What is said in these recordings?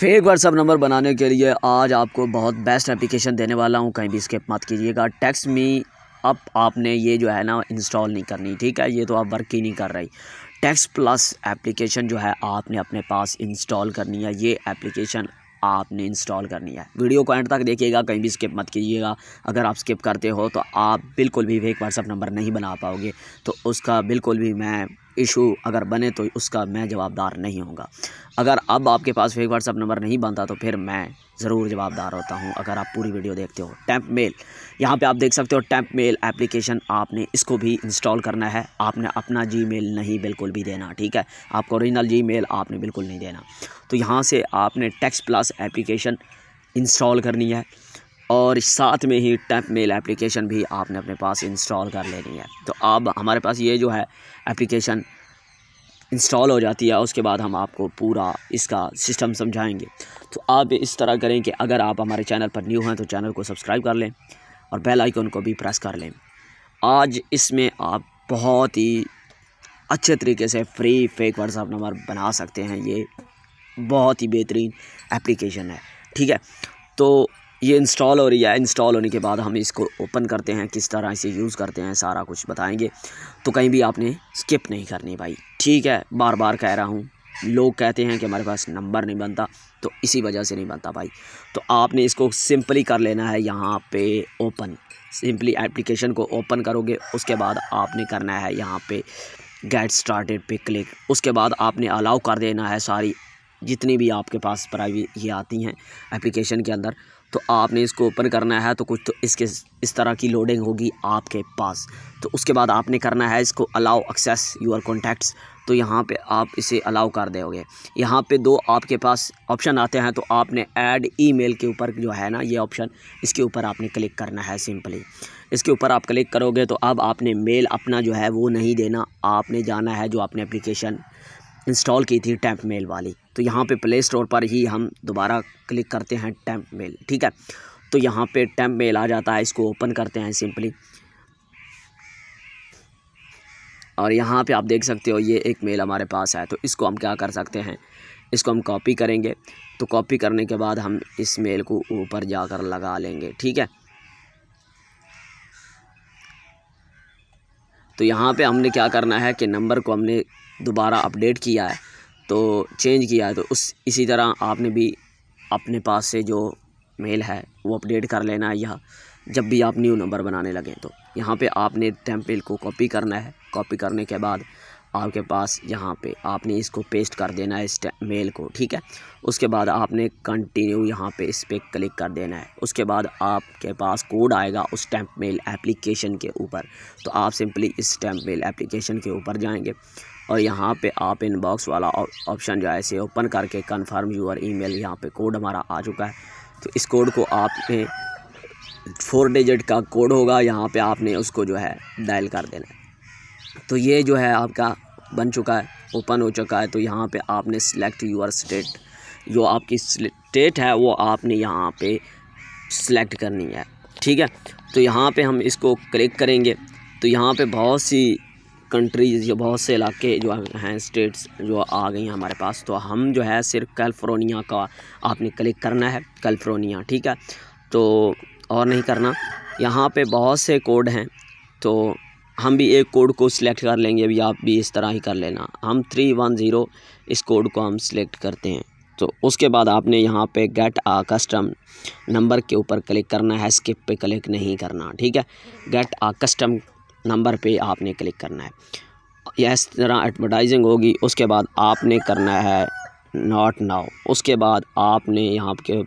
fake WhatsApp number बनाने के लिए आज आपको बहुत बेस्ट एप्लीकेशन देने वाला हूँ कहीं भी स्किप मत कीजिएगा टैक्स मी अब आपने ये जो है ना इंस्टॉल नहीं करनी ठीक है ये तो आप वर्क ही नहीं कर रही टैक्स प्लस एप्लीकेशन जो है आपने अपने पास इंस्टॉल करनी है ये एप्लीकेशन आपने इंस्टॉल करनी है वीडियो को एंड तक देखिएगा कहीं भी स्किप मत कीजिएगा अगर आप स्किप करते हो तो आप बिल्कुल भी फेक व्हाट्सअप नंबर नहीं बना पाओगे तो उसका बिल्कुल भी मैं इशू अगर बने तो उसका मैं जवाबदार नहीं होगा अगर अब आपके पास फेक व्हाट्सअप नंबर नहीं बनता तो फिर मैं ज़रूर जवाबदार होता हूँ अगर आप पूरी वीडियो देखते हो टैंप मेल यहाँ पे आप देख सकते हो टैंप मेल एप्लीकेशन आपने इसको भी इंस्टॉल करना है आपने अपना जी मेल नहीं बिल्कुल भी देना ठीक है आपका ओरिजिनल जी मेल आपने बिल्कुल नहीं देना तो यहाँ से आपने टेक्स प्लस एप्लीकेशन इंस्टॉल करनी है और साथ में ही टैप मेल एप्लीकेशन भी आपने अपने पास इंस्टॉल कर लेनी है तो अब हमारे पास ये जो है एप्लीकेशन इंस्टॉल हो जाती है उसके बाद हम आपको पूरा इसका सिस्टम समझाएंगे तो आप इस तरह करें कि अगर आप हमारे चैनल पर न्यू हैं तो चैनल को सब्सक्राइब कर लें और बेल आइकन को भी प्रेस कर लें आज इसमें आप बहुत ही अच्छे तरीके से फ्री फेक व्हाट्सअप नंबर बना सकते हैं ये बहुत ही बेहतरीन एप्लीकेशन है ठीक है तो ये इंस्टॉल हो रही है इंस्टॉल होने के बाद हम इसको ओपन करते हैं किस तरह इसे यूज़ करते हैं सारा कुछ बताएंगे तो कहीं भी आपने स्किप नहीं करनी भाई ठीक है बार बार कह रहा हूँ लोग कहते हैं कि हमारे पास नंबर नहीं बनता तो इसी वजह से नहीं बनता भाई तो आपने इसको सिंपली कर लेना है यहाँ पे ओपन सिंपली एप्लीकेशन को ओपन करोगे उसके बाद आपने करना है यहाँ पे गेट स्टार्टेड पे क्लिक उसके बाद आपने अलाउ कर देना है सारी जितनी भी आपके पास प्राइवेट ये आती हैं एप्लीकेशन के अंदर तो आपने इसको ओपन करना है तो कुछ तो इसके इस तरह की लोडिंग होगी आपके पास तो उसके बाद आपने करना है इसको अलाउ एक्सेस यूर कॉन्टैक्ट्स तो यहाँ पे आप इसे अलाउ कर दोगे यहाँ पे दो आपके पास ऑप्शन आते हैं तो आपने ऐड ईमेल के ऊपर जो है ना ये ऑप्शन इसके ऊपर आपने क्लिक करना है सिंपली इसके ऊपर आप क्लिक करोगे तो अब आपने मेल अपना जो है वो नहीं देना आपने जाना है जो आपने अप्लीकेशन इंस्टॉल की थी टैंप मेल वाली तो यहाँ पे प्ले स्टोर पर ही हम दोबारा क्लिक करते हैं टैम्प मेल ठीक है तो यहाँ पे टैम्प मेल आ जाता है इसको ओपन करते हैं सिंपली और यहाँ पे आप देख सकते हो ये एक मेल हमारे पास है तो इसको हम क्या कर सकते हैं इसको हम कॉपी करेंगे तो कॉपी करने के बाद हम इस मेल को ऊपर जाकर लगा लेंगे ठीक है तो यहाँ पे हमने क्या करना है कि नंबर को हमने दोबारा अपडेट किया है तो चेंज किया है तो उस इसी तरह आपने भी अपने पास से जो मेल है वो अपडेट कर लेना है या जब भी आप न्यू नंबर बनाने लगें तो यहाँ पे आपने टेम्पल को कॉपी करना है कॉपी करने के बाद आपके पास यहाँ पे आपने इसको पेस्ट कर देना है इस मेल को ठीक है उसके बाद आपने कंटिन्यू यहाँ पे इस पर क्लिक कर देना है उसके बाद आपके पास कोड आएगा उस स्टैंप मेल एप्लीकेशन के ऊपर तो आप सिंपली इस स्टैंप मेल एप्लीकेशन के ऊपर जाएंगे और यहाँ पे आप इनबॉक्स वाला ऑप्शन जो है इसे ओपन करके कन्फर्म यूर मेल यहाँ पे कोड हमारा आ चुका है तो इस कोड को आपने फोर डिजिट का कोड होगा यहाँ पर आपने उसको जो है डायल कर देना है तो ये जो है आपका बन चुका है ओपन हो चुका है तो यहाँ पे आपने सेलेक्ट यूर स्टेट जो आपकी स्टेट है वो आपने यहाँ पे सिलेक्ट करनी है ठीक है तो यहाँ पे हम इसको क्लिक करेंगे तो यहाँ पे बहुत सी कंट्रीज़ या बहुत से इलाके जो हैं स्टेट्स जो आ गई हैं हमारे पास तो हम जो है सिर्फ कैलिफोर्निया का आपने क्लिक करना है कैलिफोर्निया ठीक है तो और नहीं करना यहाँ पे बहुत से कोड हैं तो हम भी एक कोड को सिलेक्ट कर लेंगे अभी आप भी इस तरह ही कर लेना हम थ्री वन ज़ीरो इस कोड को हम सिलेक्ट करते हैं तो उसके बाद आपने यहाँ पे गेट आ कस्टम नंबर के ऊपर क्लिक करना है स्किप पे क्लिक नहीं करना ठीक है गेट आ कस्टम नंबर पे आपने क्लिक करना है यह इस तरह एडवर्टाइजिंग होगी उसके बाद आपने करना है नॉट नाउ उसके बाद आपने यहाँ के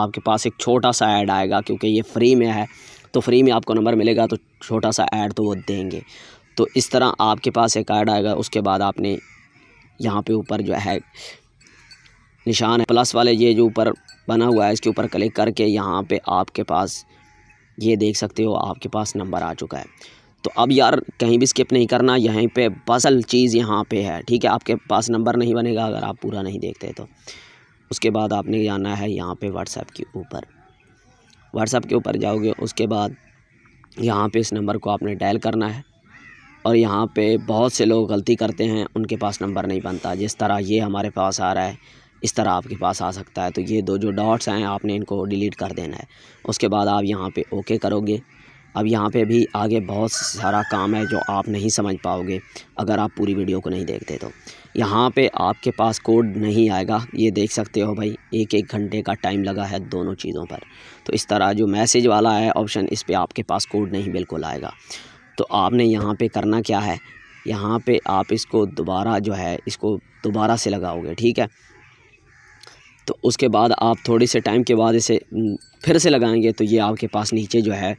आपके पास एक छोटा सा ऐड आएगा क्योंकि ये फ्री में है तो फ्री में आपको नंबर मिलेगा तो छोटा सा ऐड तो वो देंगे तो इस तरह आपके पास एक ऐड आएगा उसके बाद आपने यहाँ पे ऊपर जो है निशान है प्लस वाले ये जो ऊपर बना हुआ है इसके ऊपर क्लिक करके यहाँ पे आपके पास ये देख सकते हो आपके पास नंबर आ चुका है तो अब यार कहीं भी स्किप नहीं करना यहीं पे बसल चीज़ यहाँ पे है ठीक है आपके पास नंबर नहीं बनेगा अगर आप पूरा नहीं देखते तो उसके बाद आपने जाना है यहाँ पे व्हाट्सएप के ऊपर व्हाट्सअप के ऊपर जाओगे उसके बाद यहाँ पे इस नंबर को आपने डायल करना है और यहाँ पे बहुत से लोग गलती करते हैं उनके पास नंबर नहीं बनता जिस तरह ये हमारे पास आ रहा है इस तरह आपके पास आ सकता है तो ये दो जो डॉट्स हैं आपने इनको डिलीट कर देना है उसके बाद आप यहाँ पे ओके करोगे अब यहाँ पे भी आगे बहुत सारा काम है जो आप नहीं समझ पाओगे अगर आप पूरी वीडियो को नहीं देखते तो यहाँ पे आपके पास कोड नहीं आएगा ये देख सकते हो भाई एक एक घंटे का टाइम लगा है दोनों चीज़ों पर तो इस तरह जो मैसेज वाला है ऑप्शन इस पर आपके पास कोड नहीं बिल्कुल आएगा तो आपने यहाँ पर करना क्या है यहाँ पर आप इसको दोबारा जो है इसको दोबारा से लगाओगे ठीक है तो उसके बाद आप थोड़ी से टाइम के बाद इसे फिर से लगाएंगे तो ये आपके पास नीचे जो है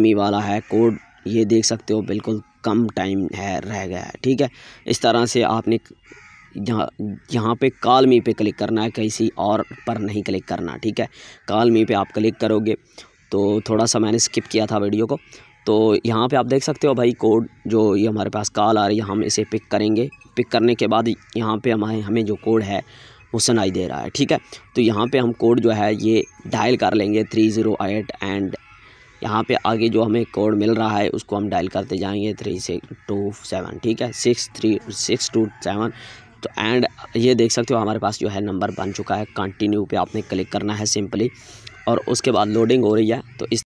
मी वाला है कोड ये देख सकते हो बिल्कुल कम टाइम है रह गया है ठीक है इस तरह से आपने यहाँ यहाँ पे काल मी पे क्लिक करना है किसी और पर नहीं क्लिक करना ठीक है कॉल मी पे आप क्लिक करोगे तो थोड़ा सा मैंने स्किप किया था वीडियो को तो यहाँ पे आप देख सकते हो भाई कोड जो ये हमारे पास कॉल आ रही है हम इसे पिक करेंगे पिक करने के बाद यहाँ पे हमारे हमें जो कोड है वो सुनाई दे रहा है ठीक है तो यहाँ पे हम कोड जो है ये डायल कर लेंगे थ्री ज़ीरो एट एंड यहाँ पे आगे जो हमें कोड मिल रहा है उसको हम डायल करते जाएंगे थ्री सिक्स टू सेवन ठीक है six three six two seven तो एंड ये देख सकते हो हमारे पास जो है नंबर बन चुका है कंटिन्यू पे आपने क्लिक करना है सिंपली और उसके बाद लोडिंग हो रही है तो इस